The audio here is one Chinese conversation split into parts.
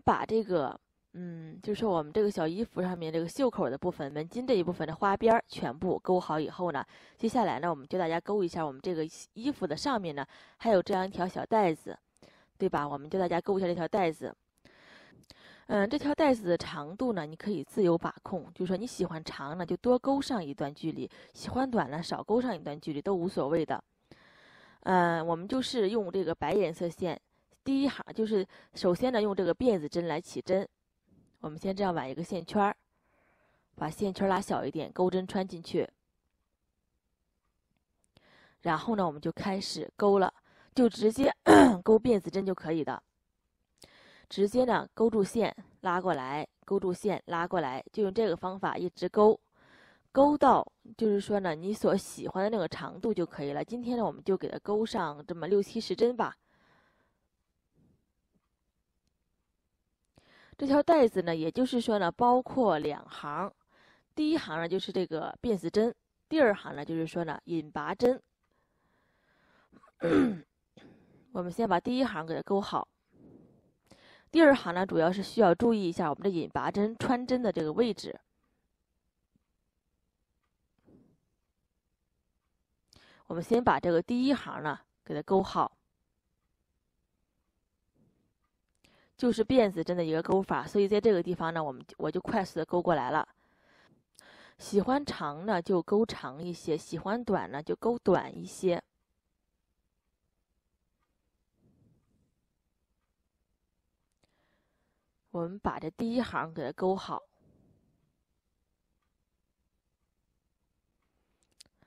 把这个，嗯，就是我们这个小衣服上面这个袖口的部分、门襟这一部分的花边全部勾好以后呢，接下来呢，我们教大家勾一下我们这个衣服的上面呢，还有这样一条小带子，对吧？我们教大家勾一下这条带子。嗯，这条带子的长度呢，你可以自由把控，就是说你喜欢长呢，就多勾上一段距离；喜欢短呢，少勾上一段距离都无所谓的。嗯，我们就是用这个白颜色线。第一行就是首先呢，用这个辫子针来起针。我们先这样挽一个线圈儿，把线圈拉小一点，钩针穿进去。然后呢，我们就开始钩了，就直接 钩辫子针就可以的。直接呢，钩住线拉过来，钩住线拉过来，就用这个方法一直钩，钩到就是说呢，你所喜欢的那个长度就可以了。今天呢，我们就给它钩上这么六七十针吧。这条带子呢，也就是说呢，包括两行，第一行呢就是这个辫子针，第二行呢就是说呢引拔针。我们先把第一行给它勾好，第二行呢主要是需要注意一下我们的引拔针穿针的这个位置。我们先把这个第一行呢给它勾好。就是辫子针的一个钩法，所以在这个地方呢，我们我就快速的钩过来了。喜欢长呢就钩长一些，喜欢短呢就钩短一些。我们把这第一行给它钩好。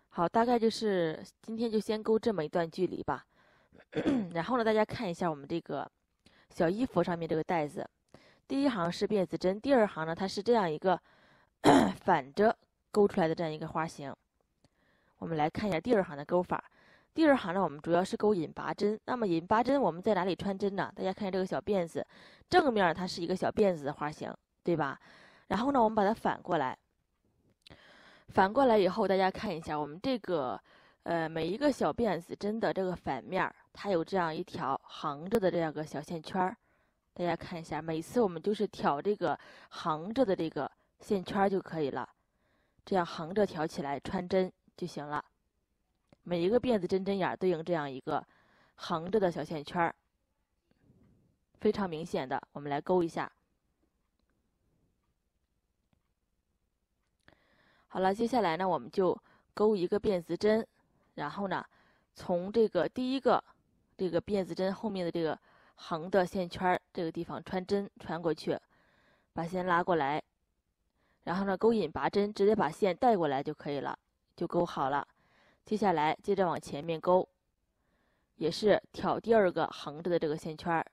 好，大概就是今天就先钩这么一段距离吧。然后呢，大家看一下我们这个。小衣服上面这个袋子，第一行是辫子针，第二行呢它是这样一个 反着勾出来的这样一个花型。我们来看一下第二行的钩法，第二行呢我们主要是勾引拔针。那么引拔针我们在哪里穿针呢？大家看一下这个小辫子，正面它是一个小辫子的花型，对吧？然后呢我们把它反过来，反过来以后大家看一下我们这个呃每一个小辫子针的这个反面儿。它有这样一条横着的这样个小线圈儿，大家看一下，每次我们就是挑这个横着的这个线圈儿就可以了，这样横着挑起来穿针就行了。每一个辫子针针眼对应这样一个横着的小线圈儿，非常明显的，我们来勾一下。好了，接下来呢，我们就勾一个辫子针，然后呢，从这个第一个。这个辫子针后面的这个横的线圈儿这个地方穿针穿过去，把线拉过来，然后呢勾引拔针，直接把线带过来就可以了，就勾好了。接下来接着往前面勾，也是挑第二个横着的这个线圈儿，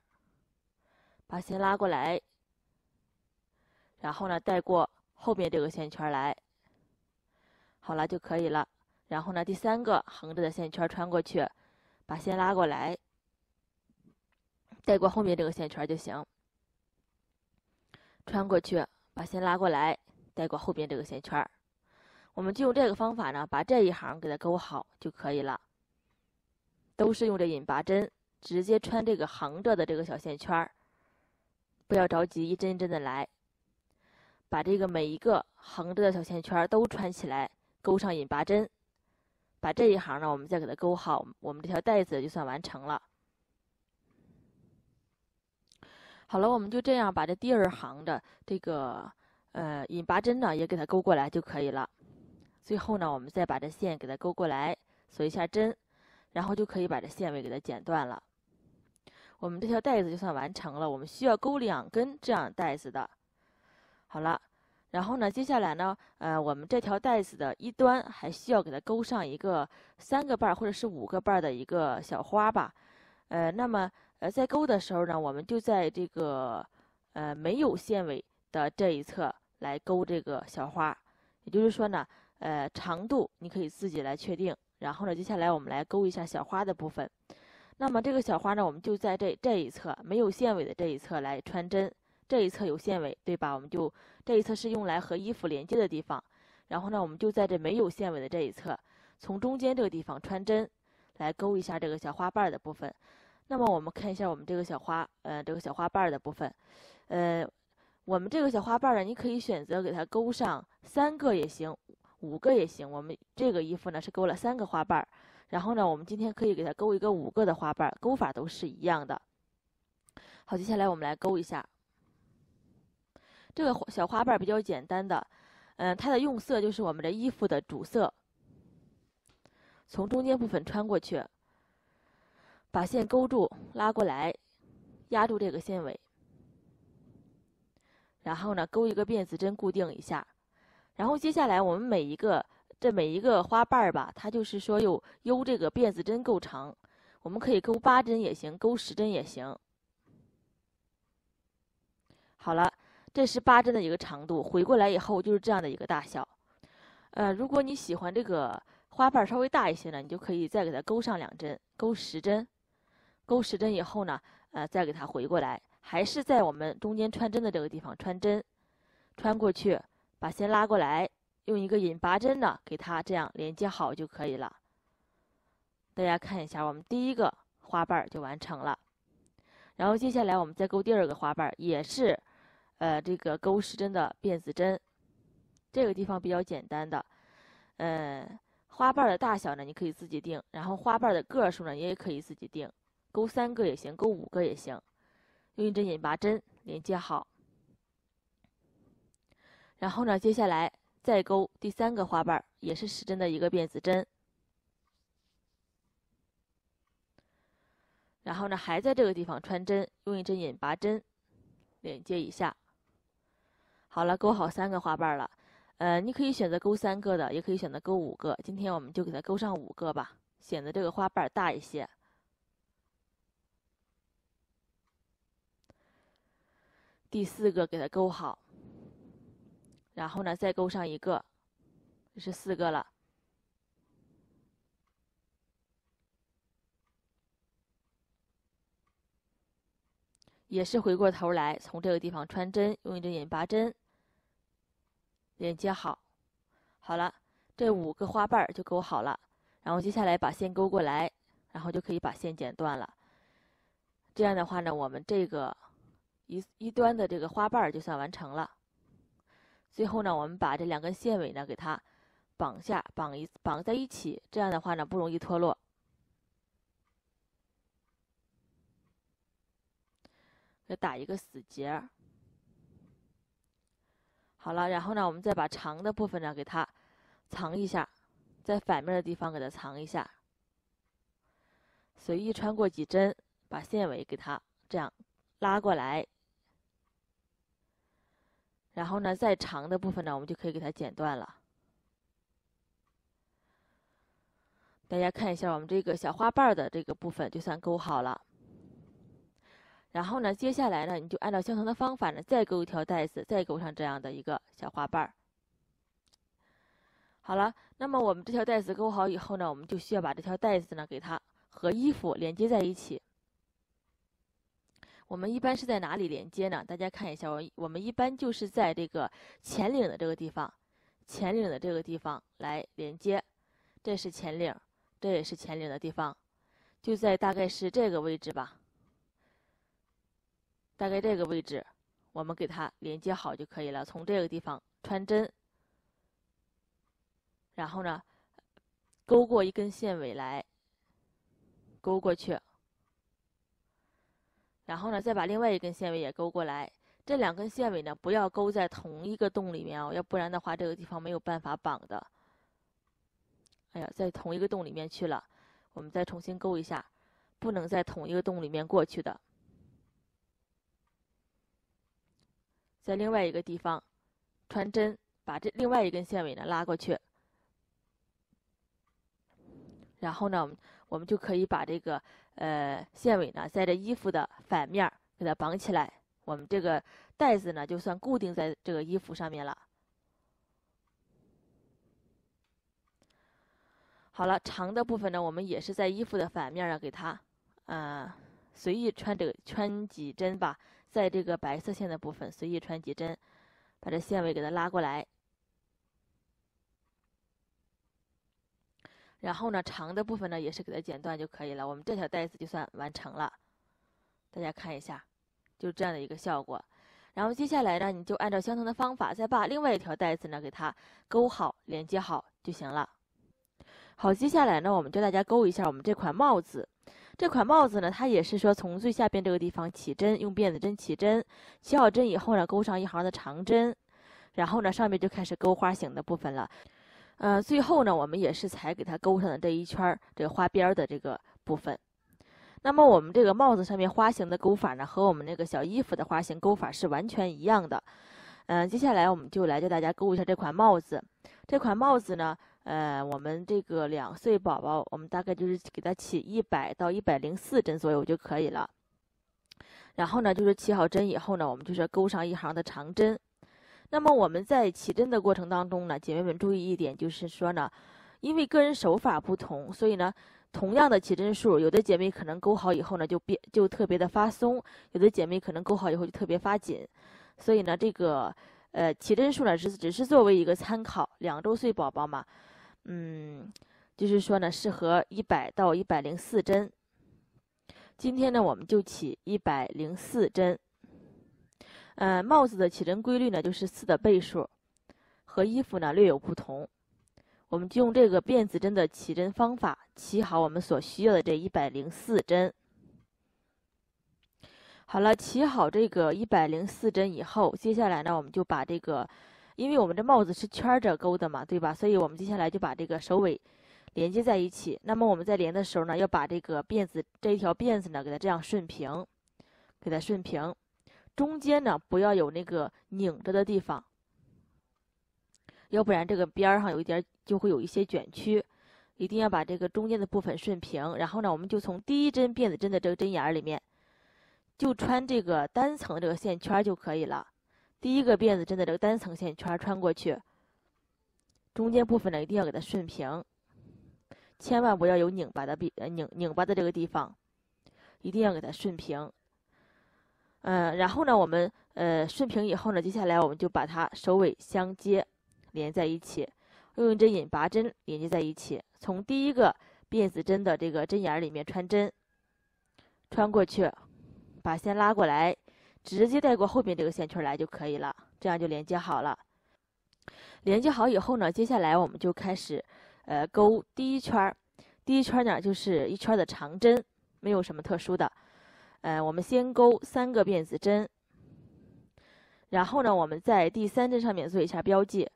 把线拉过来，然后呢带过后面这个线圈来，好了就可以了。然后呢第三个横着的线圈穿过去。把线拉过来，带过后面这个线圈儿就行。穿过去，把线拉过来，带过后边这个线圈儿。我们就用这个方法呢，把这一行给它钩好就可以了。都是用这引拔针，直接穿这个横着的这个小线圈儿。不要着急，一针一针的来，把这个每一个横着的小线圈都穿起来，钩上引拔针。把这一行呢，我们再给它勾好，我们这条带子就算完成了。好了，我们就这样把这第二行的这个呃引拔针呢也给它勾过来就可以了。最后呢，我们再把这线给它勾过来，锁一下针，然后就可以把这线尾给它剪断了。我们这条带子就算完成了。我们需要勾两根这样带子的。好了。然后呢，接下来呢，呃，我们这条带子的一端还需要给它钩上一个三个瓣儿或者是五个瓣儿的一个小花吧，呃，那么，呃，在钩的时候呢，我们就在这个，呃，没有线尾的这一侧来钩这个小花，也就是说呢，呃，长度你可以自己来确定。然后呢，接下来我们来钩一下小花的部分。那么这个小花呢，我们就在这这一侧没有线尾的这一侧来穿针。这一侧有线尾，对吧？我们就这一侧是用来和衣服连接的地方。然后呢，我们就在这没有线尾的这一侧，从中间这个地方穿针，来勾一下这个小花瓣儿的部分。那么我们看一下我们这个小花，呃，这个小花瓣儿的部分。呃，我们这个小花瓣儿呢，你可以选择给它勾上三个也行，五个也行。我们这个衣服呢是勾了三个花瓣儿，然后呢，我们今天可以给它勾一个五个的花瓣儿，钩法都是一样的。好，接下来我们来勾一下。这个小花瓣比较简单的，嗯，它的用色就是我们的衣服的主色，从中间部分穿过去，把线勾住，拉过来，压住这个线尾，然后呢，勾一个辫子针固定一下，然后接下来我们每一个这每一个花瓣吧，它就是说有悠这个辫子针够长，我们可以勾八针也行，勾十针也行，好了。这是八针的一个长度，回过来以后就是这样的一个大小。呃，如果你喜欢这个花瓣稍微大一些呢，你就可以再给它钩上两针，钩十针，钩十针以后呢，呃，再给它回过来，还是在我们中间穿针的这个地方穿针，穿过去，把线拉过来，用一个引拔针呢，给它这样连接好就可以了。大家看一下，我们第一个花瓣就完成了。然后接下来我们再钩第二个花瓣，也是。呃，这个钩十针的辫子针，这个地方比较简单的。呃，花瓣的大小呢，你可以自己定。然后花瓣的个数呢，也可以自己定，钩三个也行，钩五个也行。用一针引拔针连接好。然后呢，接下来再钩第三个花瓣，也是十针的一个辫子针。然后呢，还在这个地方穿针，用一针引拔针连接一下。好了，勾好三个花瓣了，呃，你可以选择勾三个的，也可以选择勾五个。今天我们就给它勾上五个吧，显得这个花瓣大一些。第四个给它勾好，然后呢再勾上一个，这是四个了。也是回过头来从这个地方穿针，用一针引拔针。连接好，好了，这五个花瓣儿就勾好了。然后接下来把线勾过来，然后就可以把线剪断了。这样的话呢，我们这个一一端的这个花瓣儿就算完成了。最后呢，我们把这两根线尾呢给它绑下，绑一绑在一起，这样的话呢不容易脱落。给打一个死结。好了，然后呢，我们再把长的部分呢给它藏一下，在反面的地方给它藏一下。随意穿过几针，把线尾给它这样拉过来。然后呢，再长的部分呢，我们就可以给它剪断了。大家看一下，我们这个小花瓣的这个部分就算勾好了。然后呢，接下来呢，你就按照相同的方法呢，再勾一条带子，再勾上这样的一个小花瓣儿。好了，那么我们这条带子勾好以后呢，我们就需要把这条带子呢，给它和衣服连接在一起。我们一般是在哪里连接呢？大家看一下，我我们一般就是在这个前领的这个地方，前领的这个地方来连接。这是前领，这也是前领的地方，就在大概是这个位置吧。大概这个位置，我们给它连接好就可以了。从这个地方穿针，然后呢，勾过一根线尾来，勾过去。然后呢，再把另外一根线尾也勾过来。这两根线尾呢，不要勾在同一个洞里面哦，要不然的话，这个地方没有办法绑的。哎呀，在同一个洞里面去了，我们再重新勾一下，不能在同一个洞里面过去的。在另外一个地方穿针，把这另外一根线尾呢拉过去。然后呢，我们我们就可以把这个呃线尾呢，在这衣服的反面给它绑起来。我们这个带子呢，就算固定在这个衣服上面了。好了，长的部分呢，我们也是在衣服的反面呢，给它嗯随意穿这个穿几针吧。在这个白色线的部分随意穿几针，把这线尾给它拉过来。然后呢，长的部分呢也是给它剪断就可以了。我们这条带子就算完成了。大家看一下，就这样的一个效果。然后接下来呢，你就按照相同的方法，再把另外一条带子呢给它勾好、连接好就行了。好，接下来呢，我们教大家勾一下我们这款帽子。这款帽子呢，它也是说从最下边这个地方起针，用辫子针起针，起好针以后呢，钩上一行的长针，然后呢，上面就开始钩花形的部分了。呃，最后呢，我们也是才给它钩上的这一圈儿这个花边的这个部分。那么我们这个帽子上面花形的钩法呢，和我们那个小衣服的花型钩法是完全一样的。嗯，接下来我们就来教大家钩一下这款帽子。这款帽子呢。呃，我们这个两岁宝宝，我们大概就是给他起一百到一百零四针左右就可以了。然后呢，就是起好针以后呢，我们就是勾上一行的长针。那么我们在起针的过程当中呢，姐妹们注意一点，就是说呢，因为个人手法不同，所以呢，同样的起针数，有的姐妹可能勾好以后呢就变就特别的发松，有的姐妹可能勾好以后就特别发紧。所以呢，这个呃起针数呢是只是作为一个参考，两周岁宝宝嘛。嗯，就是说呢，适合一百到一百零四针。今天呢，我们就起一百零四针。呃，帽子的起针规律呢，就是四的倍数，和衣服呢略有不同。我们就用这个辫子针的起针方法，起好我们所需要的这一百零四针。好了，起好这个一百零四针以后，接下来呢，我们就把这个。因为我们这帽子是圈着勾的嘛，对吧？所以我们接下来就把这个首尾连接在一起。那么我们在连的时候呢，要把这个辫子这一条辫子呢，给它这样顺平，给它顺平，中间呢不要有那个拧着的地方，要不然这个边儿上有一点就会有一些卷曲，一定要把这个中间的部分顺平。然后呢，我们就从第一针辫子针的这个针眼儿里面，就穿这个单层这个线圈就可以了。第一个辫子针的这个单层线圈穿过去，中间部分呢一定要给它顺平，千万不要有拧巴的辫呃拧拧巴的这个地方，一定要给它顺平。嗯，然后呢，我们呃顺平以后呢，接下来我们就把它首尾相接连在一起，用针引拔针连接在一起，从第一个辫子针的这个针眼里面穿针，穿过去，把线拉过来。直接带过后边这个线圈来就可以了，这样就连接好了。连接好以后呢，接下来我们就开始，呃，钩第一圈儿。第一圈呢就是一圈的长针，没有什么特殊的。呃，我们先钩三个辫子针。然后呢，我们在第三针上面做一下标记。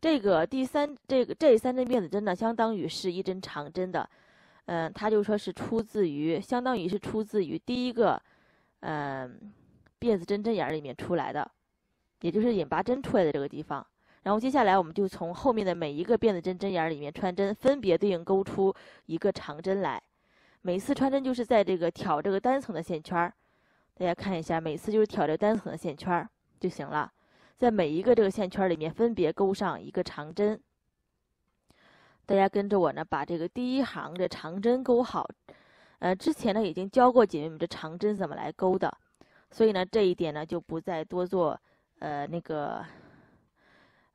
这个第三这个这三针辫子针呢，相当于是一针长针的。嗯，它就说是出自于，相当于是出自于第一个，嗯。辫子针针眼里面出来的，也就是引拔针出来的这个地方。然后接下来我们就从后面的每一个辫子针针眼里面穿针，分别对应勾出一个长针来。每次穿针就是在这个挑这个单层的线圈儿，大家看一下，每次就是挑这单层的线圈儿就行了。在每一个这个线圈里面分别勾上一个长针。大家跟着我呢，把这个第一行的长针勾好。呃，之前呢已经教过姐妹们这长针怎么来勾的。所以呢，这一点呢就不再多做，呃，那个，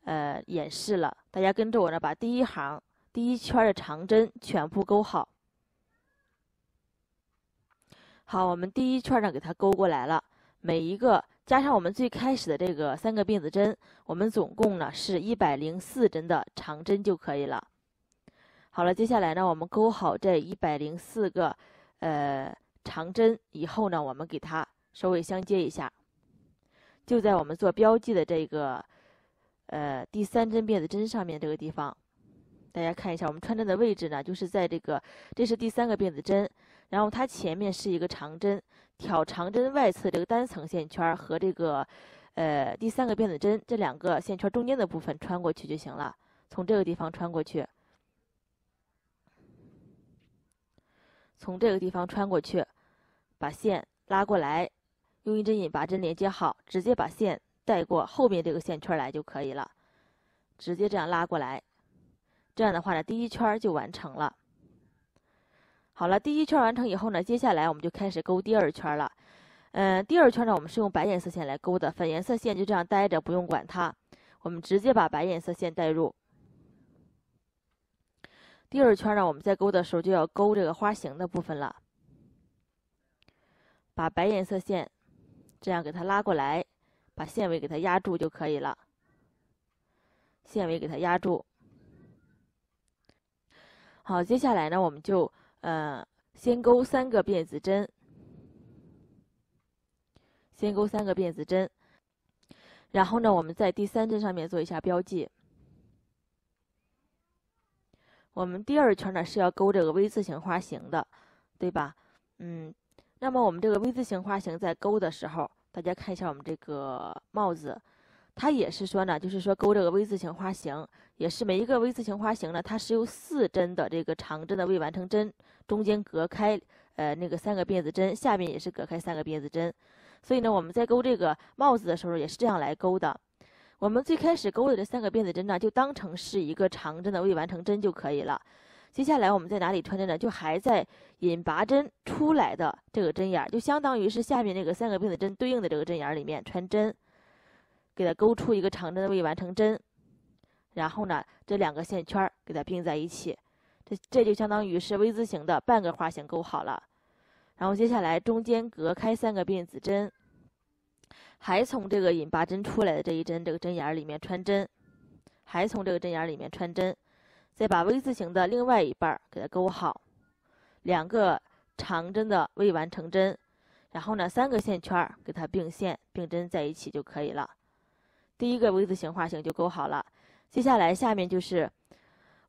呃，演示了。大家跟着我呢，把第一行第一圈的长针全部勾好。好，我们第一圈呢给它勾过来了。每一个加上我们最开始的这个三个辫子针，我们总共呢是一百零四针的长针就可以了。好了，接下来呢我们勾好这一百零四个呃长针以后呢，我们给它。稍微相接一下，就在我们做标记的这个，呃，第三针辫子针上面这个地方，大家看一下，我们穿针的位置呢，就是在这个，这是第三个辫子针，然后它前面是一个长针，挑长针外侧这个单层线圈和这个，呃，第三个辫子针这两个线圈中间的部分穿过去就行了，从这个地方穿过去，从这个地方穿过去，把线拉过来。用一针引拔针连接好，直接把线带过后面这个线圈来就可以了。直接这样拉过来，这样的话呢，第一圈就完成了。好了，第一圈完成以后呢，接下来我们就开始勾第二圈了。嗯，第二圈呢，我们是用白颜色线来勾的，粉颜色线就这样待着不用管它。我们直接把白颜色线带入。第二圈呢，我们在勾的时候就要勾这个花形的部分了，把白颜色线。这样给它拉过来，把线尾给它压住就可以了。线尾给它压住。好，接下来呢，我们就呃先钩三个辫子针，先钩三个辫子针。然后呢，我们在第三针上面做一下标记。我们第二圈呢是要钩这个 V 字形花形的，对吧？嗯。那么我们这个 V 字形花型在钩的时候，大家看一下我们这个帽子，它也是说呢，就是说钩这个 V 字形花型，也是每一个 V 字形花型呢，它是由四针的这个长针的未完成针中间隔开，呃，那个三个辫子针下面也是隔开三个辫子针，所以呢，我们在钩这个帽子的时候也是这样来钩的。我们最开始钩的这三个辫子针呢，就当成是一个长针的未完成针就可以了。接下来我们在哪里穿针呢？就还在引拔针出来的这个针眼儿，就相当于是下面那个三个辫子针对应的这个针眼儿里面穿针，给它勾出一个长针未完成针，然后呢，这两个线圈儿给它并在一起，这这就相当于是 V 字形的半个花型勾好了。然后接下来中间隔开三个辫子针，还从这个引拔针出来的这一针这个针眼儿里面穿针，还从这个针眼儿里面穿针。再把 V 字形的另外一半儿给它勾好，两个长针的未完成针，然后呢三个线圈儿给它并线并针在一起就可以了。第一个 V 字形花型就勾好了。接下来下面就是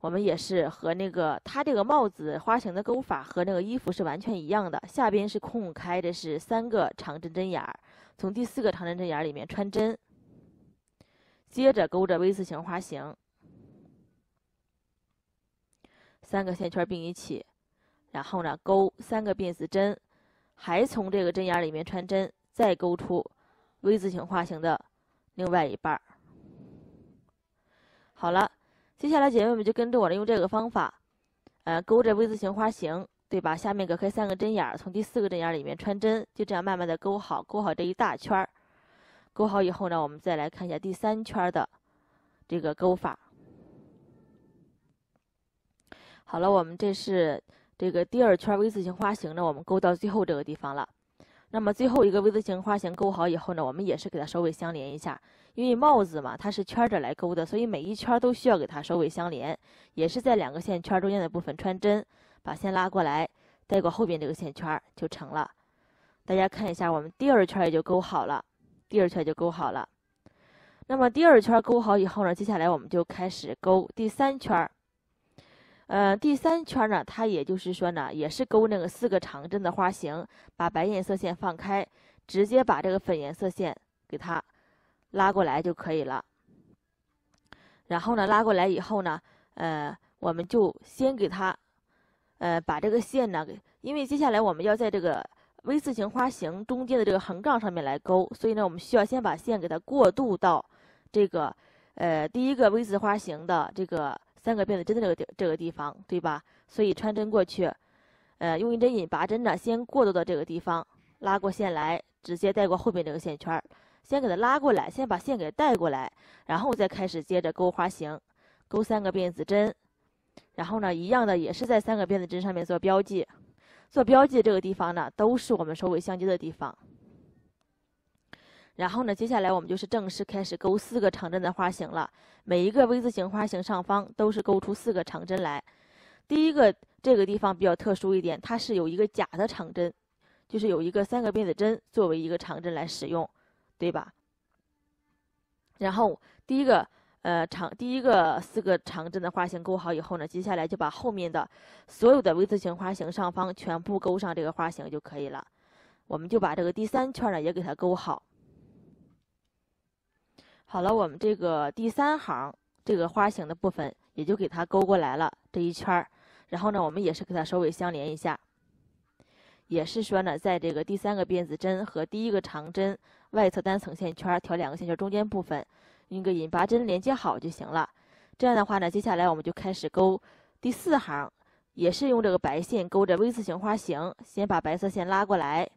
我们也是和那个它这个帽子花型的钩法和那个衣服是完全一样的，下边是空开的是三个长针针眼儿，从第四个长针针眼儿里面穿针，接着勾着 V 字形花型。三个线圈并一起，然后呢，钩三个辫子针，还从这个针眼里面穿针，再钩出 V 字形花形的另外一半儿。好了，接下来姐妹们就跟着我来用这个方法，呃，勾这 V 字形花型，对吧？下面隔开三个针眼，从第四个针眼里面穿针，就这样慢慢的勾好，勾好这一大圈儿。勾好以后呢，我们再来看一下第三圈的这个勾法。好了，我们这是这个第二圈 V 字形花形呢，我们钩到最后这个地方了。那么最后一个 V 字形花形钩好以后呢，我们也是给它首尾相连一下，因为帽子嘛，它是圈着来钩的，所以每一圈都需要给它首尾相连，也是在两个线圈中间的部分穿针，把线拉过来，带过后边这个线圈就成了。大家看一下，我们第二圈也就钩好了，第二圈就钩好了。那么第二圈钩好以后呢，接下来我们就开始钩第三圈。呃，第三圈呢，它也就是说呢，也是勾那个四个长针的花型，把白颜色线放开，直接把这个粉颜色线给它拉过来就可以了。然后呢，拉过来以后呢，呃，我们就先给它，呃，把这个线呢，因为接下来我们要在这个 V 字形花形中间的这个横杠上面来勾，所以呢，我们需要先把线给它过渡到这个，呃，第一个 V 字花形的这个。三个辫子针的这个地这个地方，对吧？所以穿针过去，呃，用一针引拔针呢，先过渡到这个地方，拉过线来，直接带过后边这个线圈儿，先给它拉过来，先把线给带过来，然后再开始接着钩花形，钩三个辫子针，然后呢，一样的也是在三个辫子针上面做标记，做标记这个地方呢，都是我们收尾相接的地方。然后呢，接下来我们就是正式开始勾四个长针的花型了。每一个 V 字形花型上方都是勾出四个长针来。第一个这个地方比较特殊一点，它是有一个假的长针，就是有一个三个辫子针作为一个长针来使用，对吧？然后第一个，呃，长第一个四个长针的花型勾好以后呢，接下来就把后面的所有的 V 字形花型上方全部勾上这个花型就可以了。我们就把这个第三圈呢也给它勾好。好了，我们这个第三行这个花形的部分也就给它勾过来了这一圈儿，然后呢，我们也是给它首尾相连一下，也是说呢，在这个第三个辫子针和第一个长针外侧单层线圈挑两个线圈中间部分，用个引拔针连接好就行了。这样的话呢，接下来我们就开始勾第四行，也是用这个白线勾着 V 字形花形，先把白色线拉过来，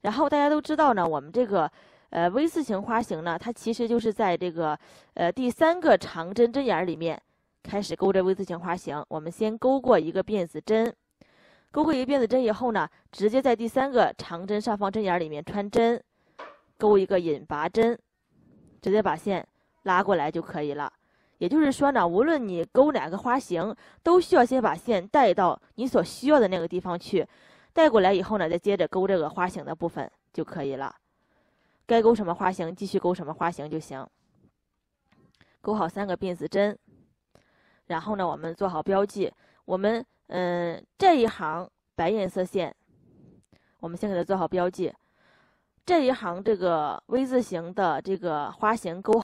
然后大家都知道呢，我们这个。呃，V 字形花型呢，它其实就是在这个呃第三个长针针眼里面开始勾这 V 字形花型。我们先勾过一个辫子针，勾过一个辫子针以后呢，直接在第三个长针上方针眼里面穿针，勾一个引拔针，直接把线拉过来就可以了。也就是说呢，无论你勾哪个花型，都需要先把线带到你所需要的那个地方去，带过来以后呢，再接着勾这个花型的部分就可以了。该勾什么花型，继续勾什么花型就行。勾好三个辫子针，然后呢，我们做好标记。我们，嗯，这一行白颜色线，我们先给它做好标记。这一行这个 V 字形的这个花型勾。